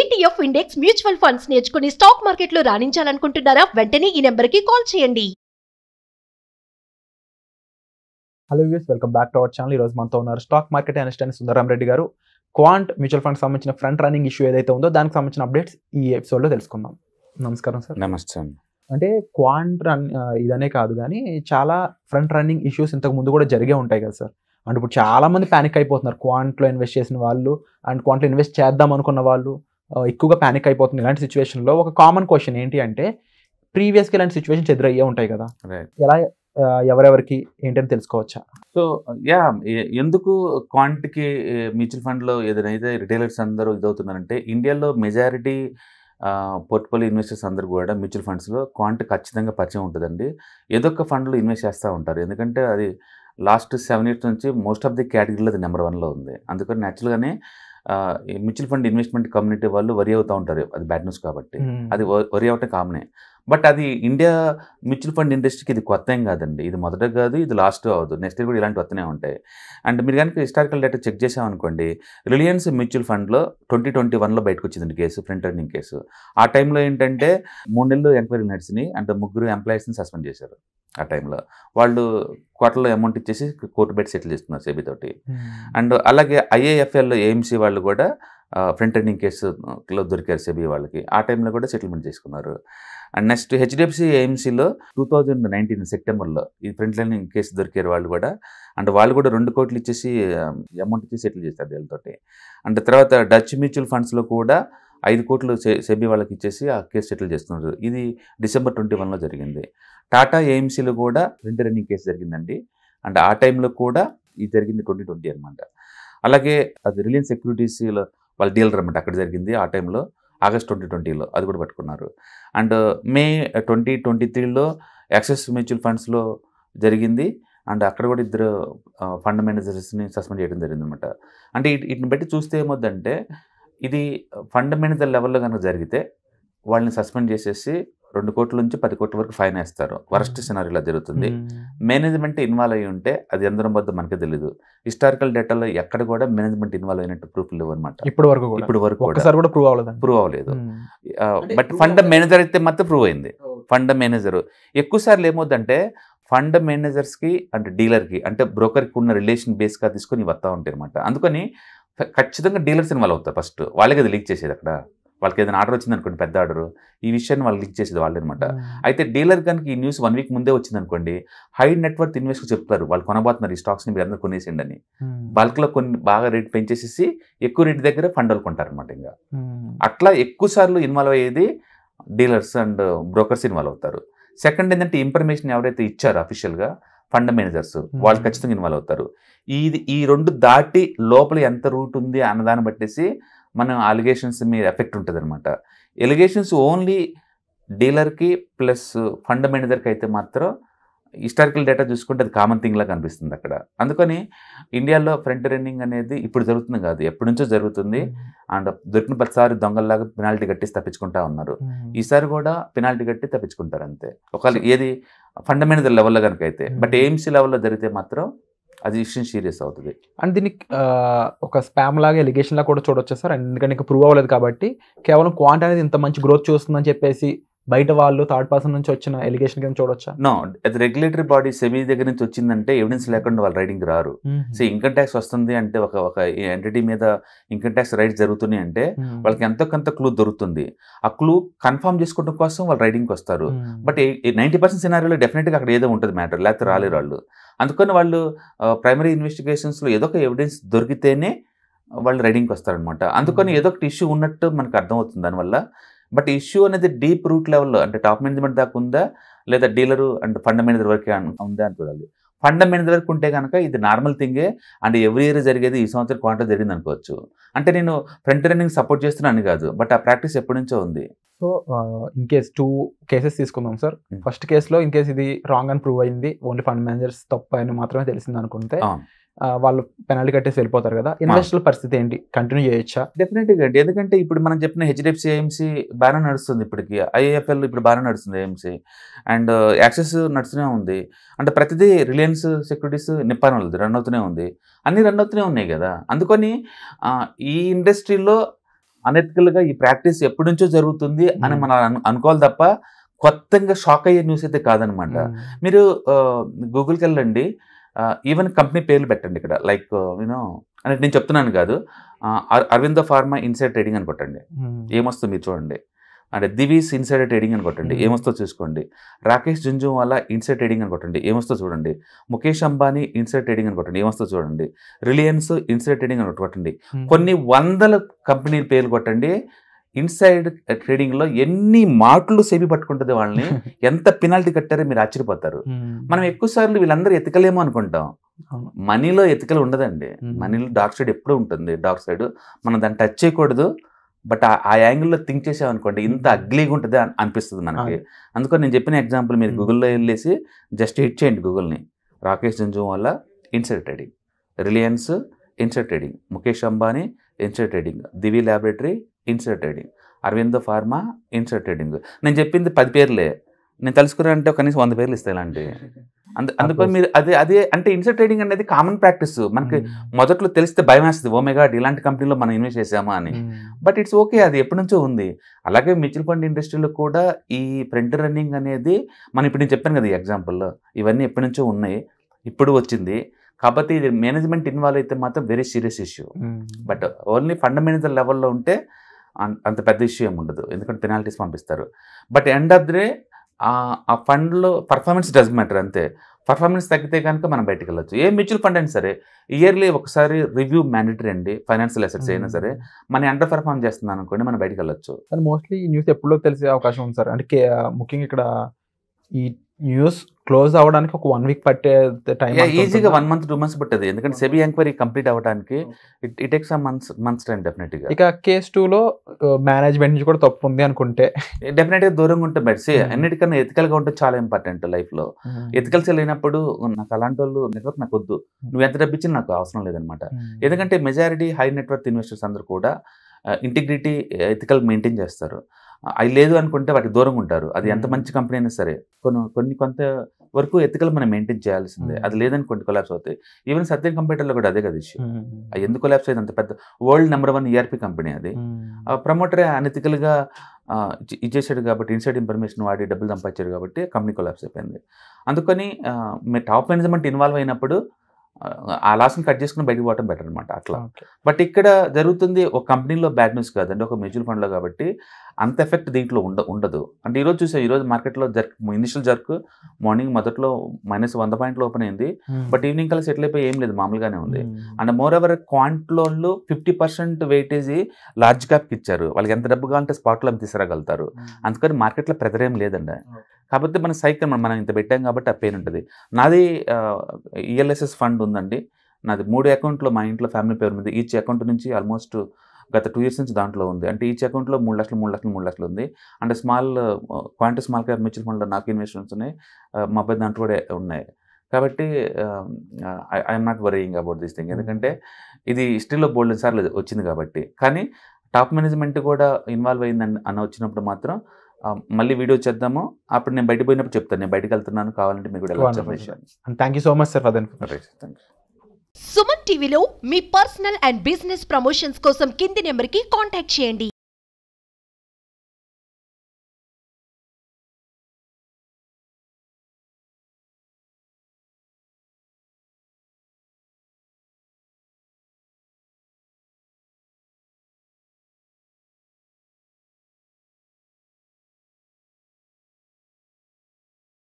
ETF index mutual funds నేర్చుకుని stock మార్కెట్లో రాణించాలనుకుంటున్నారా వెంటనే ఈ నెంబర్కి కాల్ చేయండి హలో యూస్ welcome back to our channel ఈ రోజు మనతో ఉన్నారు స్టాక్ మార్కెట్ అనలిస్ట్ అని సుందరరామ్ రెడ్డి గారు క్వాంట్ మ్యూచువల్ ఫండ్ సంబంధించిన ఫ్రంట్ రన్నింగ్ ఇష్యూ ఏదైతే ఉందో దానికి సంబంధించిన అప్డేట్స్ ఈ లో తెలుసుకుందాం నమస్కారం సార్ నమస్తే అంటే క్వాంట్ రన్ ఇదనే కాదు కానీ చాలా ఫ్రంట్ రన్నింగ్ ఇష్యూస్ ఇంతకు ముందు కూడా జరిగే ఉంటాయి కదా సార్ అంటే ఇప్పుడు చాలా మంది ప్యానిక్ అయిపోతున్నారు క్వాంట్లో ఇన్వెస్ట్ చేసిన వాళ్ళు అండ్ క్వాంట్లో ఇన్వెస్ట్ చేద్దాం అనుకున్న వాళ్ళు ఎక్కువగా ప్యానిక్ అయిపోతుంది ఇలాంటి సిచ్యువేషన్లో ఒక కామన్ క్వశ్చన్ ఏంటి అంటే ప్రీవియస్గా ఇలాంటి సిచ్యువేషన్స్ ఎదురయ్యే ఉంటాయి కదా ఎలా ఎవరెవరికి ఏంటని తెలుసుకోవచ్చా సో యా ఎందుకు క్వాంటికి మ్యూచువల్ ఫండ్లో ఏదైతే రిటైలర్స్ అందరూ ఇదవుతున్నారంటే ఇండియాలో మెజారిటీ పోర్ట్ఫోలియో ఇన్వెస్టర్స్ అందరూ కూడా మ్యూచువల్ ఫండ్స్లో క్వాంట్ ఖచ్చితంగా పరిచయం ఉంటుందండి ఏదో ఒక ఫండ్లో ఇన్వెస్ట్ చేస్తూ ఉంటారు ఎందుకంటే అది లాస్ట్ సెవెన్ ఇయర్స్ నుంచి మోస్ట్ ఆఫ్ ది కేటగిరీలో అది నెంబర్ వన్లో ఉంది అందుకని న్యాచురల్గానే మ్యూచువల్ ఫండ్ ఇన్వెస్ట్మెంట్ కమ్యూనిటీ వాళ్ళు వరి అవుతూ ఉంటారు అది బ్యాడ్ న్యూస్ కాబట్టి hmm. అది వరి అవటం కామనే బట్ అది ఇండియా మ్యూచువల్ ఫండ్ ఇండస్ట్రీకి ఇది కొత్త ఏం కాదండి ఇది మొదట కాదు ఇది లాస్ట్ అవ్వదు నెక్స్ట్ ఇయర్ కూడా ఇలాంటి వస్తూనే ఉంటాయి అండ్ మీరు కనుక హిస్టారికల్ డేటా చెక్ చేసామనుకోండి రిలయన్స్ మ్యూచువల్ ఫండ్లో ట్వంటీ ట్వంటీ వన్లో బయటకు వచ్చిందండి కేసు ఫ్రంట్ రన్నింగ్ కేసు ఆ టైంలో ఏంటంటే మూడు నెలలు ఎంక్వైరీ నడిచినాయి అంటే ముగ్గురు ఎంప్లాయీస్ని సస్పెండ్ చేశారు ఆ టైంలో వాళ్ళు కోర్టులో అమౌంట్ ఇచ్చేసి కోర్టు బెట్ సెటిల్ చేస్తున్నారు సెబీ తోటి hmm. అండ్ అలాగే ఐఏఎఫ్ఎల్లో ఏఎంసీ వాళ్ళు కూడా ఫ్రంట్ రన్నింగ్ కేసులో దొరికారు సెబీ వాళ్ళకి ఆ టైంలో కూడా సెటిల్మెంట్ చేసుకున్నారు అండ్ నెక్స్ట్ హెచ్డిఎఫ్సి ఏఎంసీలో టూ థౌజండ్ నైన్టీన్ సెప్టెంబర్లో ఈ ఫ్రంట్ రన్నింగ్ కేసు దొరికారు వాళ్ళు కూడా అండ్ వాళ్ళు కూడా రెండు కోట్లు ఇచ్చేసి అమౌంట్ ఇచ్చి సెటిల్ చేస్తారు వీళ్ళతోటి అండ్ తర్వాత డచ్ మ్యూచువల్ ఫండ్స్లో కూడా ఐదు కోట్లు సెబీ వాళ్ళకి ఇచ్చేసి ఆ కేసు సెటిల్ చేస్తున్నారు ఇది డిసెంబర్ ట్వంటీ వన్లో జరిగింది టాటా ఏఎంసీలో కూడా రెండు రన్నింగ్ కేసు జరిగిందండి అండ్ ఆ టైంలో కూడా ఇది జరిగింది ట్వంటీ ట్వంటీ అనమాట అలాగే అది రిలయన్స్ సెక్యూరిటీస్లో వాళ్ళ డీలర్ అనమాట అక్కడ జరిగింది ఆ టైంలో ఆగస్ట్ ట్వంటీ ట్వంటీలో అది కూడా పట్టుకున్నారు అండ్ మే ట్వంటీ ట్వంటీ త్రీలో యాక్సెస్ మ్యూచువల్ ఫండ్స్లో జరిగింది అండ్ అక్కడ కూడా ఇద్దరు ఫండ్ మేనేజర్స్ని సస్పెండ్ చేయడం జరిగిందనమాట అనమాట అంటే వీటిని బట్టి చూస్తే ఏమొద్దంటే ఇది ఫండమెంటల్ లెవెల్లో కనుక జరిగితే వాళ్ళని సస్పెండ్ చేసేసి రెండు కోట్ల నుంచి పది కోట్ల వరకు ఫైన్ వేస్తారు వరస్ట్ సినారీలా hmm. జరుగుతుంది మేనేజ్మెంట్ ఇన్వాల్వ్ అయ్యి ఉంటే అది అందరం వద్ద మనకి తెలియదు హిస్టారికల్ డేటాలో ఎక్కడ కూడా మేనేజ్మెంట్ ఇన్వాల్వ్ అయినట్టు ప్రూఫ్ లేవు అనమాట ఇప్పుడు వరకు ఇప్పుడు వరకు కూడా ప్రూవ్ అవ్వలేదు ప్రూవ్ అవ్వలేదు బట్ ఫండ్ మేనేజర్ అయితే మాత్రం ప్రూవ్ అయింది ఫండ్ మేనేజర్ ఎక్కువ సార్లు ఏమవుతుందంటే ఫండ్ మేనేజర్స్కి అంటే డీలర్కి అంటే బ్రోకర్కి ఉన్న రిలేషన్ బేస్గా తీసుకొని వస్తూ ఉంటాయి అనమాట అందుకని ఖచ్చితంగా డీలర్స్ ఇన్వాల్వ్ అవుతారు ఫస్ట్ వాళ్ళకి అది లీక్ చేసేది అక్కడ వాళ్ళకి ఏదైనా ఆర్డర్ వచ్చింది అనుకోండి పెద్ద ఆర్డర్ ఈ విషయాన్ని వాళ్ళు లీక్ చేసేది వాళ్ళు అనమాట అయితే డీలర్ కనుక ఈ న్యూస్ వన్ వీక్ ముందే వచ్చింది అనుకోండి హై నెట్వర్క్ ఇన్వెస్ట్ చెప్తారు వాళ్ళు కొనబోతున్నారు ఈ స్టాక్స్ని మీరు అందరూ కొనేసేయండి అని బల్క్లో కొన్ని బాగా రేట్ పెంచేసేసి ఎక్కువ రేట్ దగ్గర ఫండ్ కొంటారు అనమాట ఇంకా అట్లా ఎక్కువ సార్లు ఇన్వాల్వ్ అయ్యేది డీలర్స్ అండ్ బ్రోకర్స్ ఇన్వాల్వ్ అవుతారు సెకండ్ ఏంటంటే ఇన్ఫర్మేషన్ ఎవరైతే ఇచ్చారు అఫీషియల్గా ఫండ్ మేనేజర్స్ వాళ్ళు ఖచ్చితంగా ఇన్వాల్వ్ అవుతారు ఇది ఈ రెండు దాటి లోపల ఎంత రూట్ ఉంది అన్నదాన్ని బట్టేసి మనం అలిగేషన్స్ మీద ఎఫెక్ట్ ఉంటుంది అనమాట ఎలిగేషన్స్ ఓన్లీ డీలర్కి ప్లస్ ఫండ్ మేనేజర్కి అయితే మాత్రం హిస్టారికల్ డేటా చూసుకుంటే అది కామన్ థింగ్లా కనిపిస్తుంది అక్కడ అందుకని ఇండియాలో ఫ్రంట్ రన్నింగ్ అనేది ఇప్పుడు జరుగుతుంది కాదు ఎప్పటి నుంచో జరుగుతుంది అండ్ దొరికిన ప్రతిసారి దొంగల్లాగా పెనాల్టీ కట్టి తప్పించుకుంటా ఉన్నారు ఈసారి కూడా పెనాల్టీ కట్టి తప్పించుకుంటారు అంతే ఒకవేళ ఏది ఫండమెంటల్ లెవెల్లో కనుక అయితే బట్ ఏఎంసీ లెవెల్లో జరిగితే మాత్రం అది ఇష్టం సీరియస్ అవుతుంది అండ్ దీనికి ఒక స్పామ్ లాగా ఎలిగేషన్ లాగా కూడా చూడొచ్చు సార్ అండ్ ఎందుకంటే ఇంకా ప్రూవ్ అవ్వలేదు కాబట్టి కేవలం క్వాంట్ అనేది ఇంత మంచి గ్రోత్ చూస్తుందని చెప్పేసి బయట వాళ్ళు థర్డ్ పర్సన్ నుంచి వచ్చిన ఎలిగేషన్ కింద చూడొచ్చా నో అది రెగ్యులేటరీ బాడీ సెబీ దగ్గర నుంచి వచ్చిందంటే ఎవిడెన్స్ లేకుండా వాళ్ళు రైడింగ్ రారు సో ఇన్కమ్ ట్యాక్స్ వస్తుంది అంటే ఒక ఒక ఎంటిటీ మీద ఇన్కమ్ ట్యాక్స్ రైడ్స్ జరుగుతున్నాయి అంటే వాళ్ళకి ఎంతో కొంత క్లూ దొరుకుతుంది ఆ క్లూ కన్ఫర్మ్ చేసుకోవడం కోసం వాళ్ళు రైడింగ్కి వస్తారు బట్ నైంటీ పర్సెంట్ సినారీలో డెఫినెట్గా అక్కడ ఏదో ఉంటుంది మ్యాటర్ లేకపోతే రాలేరు వాళ్ళు అందుకని వాళ్ళు ప్రైమరీ ఇన్వెస్టిగేషన్స్లో ఏదో ఒక ఎవిడెన్స్ దొరికితేనే వాళ్ళు రైడింగ్కి వస్తారనమాట అందుకని ఏదో ఒకటి ఇష్యూ ఉన్నట్టు మనకు అర్థమవుతుంది దానివల్ల బట్ ఇష్యూ అనేది డీప్ రూట్ లెవెల్లో అంటే టాప్ మేనేజ్మెంట్ దాకా ఉందా లేదా డీలరు అండ్ ఫండ్ మేనేజర్ వరకే ఉందా అని చూడాలి ఫండ్ మేనేజర్ వరకు ఉంటే కనుక ఇది నార్మల్ థింగే అండ్ ఎవ్రీ ఇయర్ జరిగేది ఈ సంవత్సరం క్వార్టర్ జరిగింది అనుకోవచ్చు అంటే నేను ఫ్రంట్ రన్నింగ్ సపోర్ట్ చేస్తున్నాను కాదు బట్ ఆ ప్రాక్టీస్ ఎప్పటి నుంచో ఉంది so in case two cases తీసుకుందాం సార్ ఫస్ట్ కేసులో ఇన్ కేస్ ఇది రాంగ్ అని ప్రూవ్ అయింది ఓన్లీ ఫండ్ మేనేజర్స్ తప్పు అని మాత్రమే తెలిసింది అనుకుంటే వాళ్ళు పెనాల్టీ కట్టేసి వెళ్ళిపోతారు కదా ఇన్వెస్టర్ల పరిస్థితి ఏంటి కంటిన్యూ చేయొచ్చా డెఫినెట్గా అండి ఎందుకంటే ఇప్పుడు మనం చెప్పిన హెచ్డిఎఫ్సి ఏఎంసీ బాగానే నడుస్తుంది ఇప్పటికి ఐఏఎఫ్ఎల్ ఇప్పుడు బాగానే నడుస్తుంది ఏఎంసీ అండ్ యాక్సెస్ నడుస్తూనే ఉంది అంటే ప్రతిదీ రిలయన్స్ సెక్యూరిటీస్ నిప్పాన్ వాళ్ళది రన్ అవుతూనే ఉంది అన్నీ రన్ అవుతూనే ఉన్నాయి కదా అందుకని ఈ ఇండస్ట్రీలో అనెథికల్గా ఈ ప్రాక్టీస్ ఎప్పటి నుంచో జరుగుతుంది అని hmm. మనం అనుకోవాలి తప్ప కొత్తగా షాక్ అయ్యే న్యూస్ అయితే కాదనమాట hmm. మీరు గూగుల్కి వెళ్ళండి ఈవెన్ కంపెనీ పేర్లు పెట్టండి ఇక్కడ లైక్ యూనో అంటే నేను చెప్తున్నాను కాదు అరవింద ఫార్మా ఇన్సైడ్ ట్రేడింగ్ అని కొట్టండి hmm. ఏమొస్తుంది మీరు చూడండి అంటే దివీస్ ఇన్సైడ్ ట్రేడింగ్ అని కొట్టండి hmm. ఏమొస్తో చూసుకోండి రాకేష్ జుంజు వాళ్ళ ఇన్సైడ్ ట్రేడింగ్ అని కొట్టండి ఏమొస్తో చూడండి ముఖేష్ అంబానీ ఇన్సైడ్ ట్రేడింగ్ అని కొట్టండి ఏమొస్తో చూడండి రిలయన్స్ ఇన్సైడ్ ట్రేడింగ్ అని కొట్టండి hmm. కొన్ని వందల కంపెనీల పేర్లు కొట్టండి ఇన్సైడ్ ట్రేడింగ్ లో ఎన్ని మాటలు సేపి పట్టుకుంటుంది వాళ్ళని ఎంత పెనాల్టీ కట్టారో మీరు ఆశ్చర్యపోతారు మనం ఎక్కువ సార్లు వీళ్ళందరూ ఎతకలేము అనుకుంటాం మనీలో ఎతికలు ఉండదండి మనీలో డార్క్ సైడ్ ఎప్పుడు ఉంటుంది డార్క్ సైడ్ మనం దాన్ని టచ్ చేయకూడదు బట్ ఆ యాంగిల్లో థింక్ చేసామనుకోండి ఇంత అగ్లీగా ఉంటుంది అనిపిస్తుంది మనకి అందుకని నేను చెప్పిన ఎగ్జాంపుల్ మీరు గూగుల్లో వెళ్ళేసి జస్ట్ హిట్ చేయండి గూగుల్ని రాకేష్ జంజం వల్ల inside trading Reliance inside trading Mukesh Ambani inside trading Divi laboratory trading Aurobindo pharma trading నేను చెప్పింది పది పేర్లే నేను తలుసుకున్నానంటే కనీసం వంద పేర్లు ఇస్తాయి ఇలాంటివి అందు అందుకని మీరు అదే అదే అంటే ఇన్సర్ ట్రేడింగ్ అనేది కామన్ ప్రాక్టీస్ మనకి hmm. మొదట్లో తెలిస్తే భయం వేస్తుంది ఓమేగాడ్ ఇలాంటి కంపెనీలో మనం ఇన్వెస్ట్ చేసామా అని బట్ ఇట్స్ ఓకే అది ఎప్పటి నుంచో ఉంది అలాగే మ్యూచువల్ ఫండ్ ఇండస్ట్రీలో కూడా ఈ ప్రింట్ రన్నింగ్ అనేది మనం ఇప్పుడు నేను చెప్పాను కదా ఈ ఇవన్నీ ఎప్పటి నుంచో ఉన్నాయి ఇప్పుడు వచ్చింది కాబట్టి ఇది మేనేజ్మెంట్ ఇన్వాల్వ్ అయితే మాత్రం very serious issue but only fundamental లెవెల్లో ఉంటే అంత పెద్ద ఇష్యూ ఏమి ఉండదు ఎందుకంటే పెనాల్టీస్ పంపిస్తారు but end of the day ఆ ఫండ్లో పర్ఫార్మెన్స్ డజ్ మ్యాటర్ అంతే పర్ఫార్మెన్స్ తగ్గితే కనుక మనం బయటకు వెళ్ళచ్చు ఏ మ్యూచువల్ ఫండ్ అయినా సరే ఇయర్లీ ఒకసారి రివ్యూ మ్యాండేటరీ అండి ఫైనాన్షియల్ అసెట్స్ అయినా సరే మన అండర్ పర్ఫార్మ్ చేస్తుంది అనుకోండి మనం బయటకు వెళ్ళచ్చు కానీ మోస్ట్లీ ఈ న్యూస్ ఎప్పుడో తెలిసే అవకాశం ఉంది సార్ అంటే ముఖ్యంగా ఇక్కడ ఈ న్యూస్ క్లోజ్ అవ్వడానికి ఒక వన్ వీక్ పట్టే టైం ఈజీగా వన్ మంత్ టూ మంత్స్ పట్టేది ఎందుకంటే సెబీ ఎంక్వైరీ కంప్లీట్ అవడానికి ఇట్ ఇట్ ఎక్స్ మంత్స్ మంత్స్ టైం డెఫినెట్గా ఇక కేస్ టూలో మేనేజ్మెంట్ uh, నుంచి కూడా తప్పు ఉంది అనుకుంటే డెఫినెట్గా దూరంగా ఉంటే బెట్స్ hmm. అన్నిటికన్నా ఎతికల్గా ఉంటే చాలా ఇంపార్టెంట్ లైఫ్లో ఎతికల్స్ లేనప్పుడు నాకు అలాంటి వాళ్ళు నెట్వర్క్ నాకు వద్దు hmm. నువ్వు ఎంత డబ్బిచ్చినా నాకు అవసరం లేదనమాట hmm. ఎందుకంటే మెజారిటీ హై నెట్వర్క్ ఇన్వెస్టర్స్ అందరూ కూడా ఇంటిగ్రిటీ ఎథికల్ మెయింటైన్ చేస్తారు అది లేదు అనుకుంటే వాటికి దూరంగా ఉంటారు అది ఎంత మంచి కంపెనీ అయినా సరే కొన్ని కొన్ని కొంత వరకు ఎత్తుకలు మనం మెయింటైన్ చేయాల్సిందే అది లేదనుకోండి కొలాబ్స్ అవుతాయి ఈవెన్ సత్యం కంప్యూటర్లో కూడా అదే కదా ఇష్యూ అది ఎందుకు కొలాబ్స్ అయింది అంత పెద్ద world number one ERP company అది ప్రమోటరే అనెతికల్గా ఇచ్చేసాడు కాబట్టి ఇన్సైడ్ ఇన్ఫర్మేషన్ వాడి డబ్బులు సంపాదించాడు కాబట్టి కంపెనీ కొలాబ్స్ అయిపోయింది అందుకని టాప్ మేనేజ్మెంట్ ఇన్వాల్వ్ అయినప్పుడు ఆ లాస్ని కట్ చేసుకుని బయటకు పోవటం బెటర్ అనమాట అట్లా బట్ ఇక్కడ జరుగుతుంది ఒక కంపెనీలో బ్యాడ్ న్యూస్ కాదండి ఒక మ్యూచువల్ ఫండ్లో కాబట్టి అంత ఎఫెక్ట్ దీంట్లో ఉండ ఉండదు అంటే ఈరోజు చూసా ఈరోజు మార్కెట్లో జర్క్ ఇనిషియల్ జర్క్ మార్నింగ్ మొదట్లో మైనస్ వంద పాయింట్లు ఓపెన్ అయింది బట్ ఈవినింగ్ కల్లా సెటిల్ అయిపోయి ఏం లేదు మామూలుగానే ఉంది అండ్ మోర్ ఎవర్ లోన్లు ఫిఫ్టీ పర్సెంట్ వెయిటేజీ లార్జ్ క్యాప్కి ఇచ్చారు వాళ్ళకి ఎంత డబ్బు కావాలంటే స్పాట్లో అమ్మి తీసుకురాగలుగుతారు hmm. అందుకని మార్కెట్లో ప్రెదరేం లేదండి కాకపోతే మన సైకిల్ మనం ఇంత పెట్టాం కాబట్టి ఆ పెయిన్ ఉంటుంది నాది ఈఎల్ఎస్ఎస్ ఫండ్ e ఉందండి నాది మూడు అకౌంట్లో మా ఇంట్లో ఫ్యామిలీ పేరు ఉంది ఈచ్ అకౌంట్ నుంచి ఆల్మోస్ట్ గత టూ ఇయర్స్ నుంచి దాంట్లో ఉంది అంటే ఈచ్ అకౌంట్లో మూడు లక్షలు మూడు లక్షలు మూడు లక్షలు ఉంది అంటే small quant small cap mutual ఫండ్లో నాకు ఇన్వెస్ట్మెంట్స్ ఉన్నాయి మా అబ్బాయి దాంట్లో కూడా ఉన్నాయి కాబట్టి I'm not worrying about this thing ఎందుకంటే ఇది హిస్టరీలో బోల్డ్ సార్లు వచ్చింది కాబట్టి కానీ టాప్ మేనేజ్మెంట్ కూడా ఇన్వాల్వ్ అయిందని అన్న వచ్చినప్పుడు మాత్రం మళ్ళీ వీడియో చేద్దాము అప్పుడు నేను బయట పోయినప్పుడు చెప్తాను నేను బయటకు వెళ్తున్నాను కావాలంటే మీకు కూడా thank you so much sir Suman టీవీలో మీ పర్సనల్ అండ్ బిజినెస్ ప్రమోషన్స్ కోసం కింది నెంబర్కి కాంటాక్ట్ చేయండి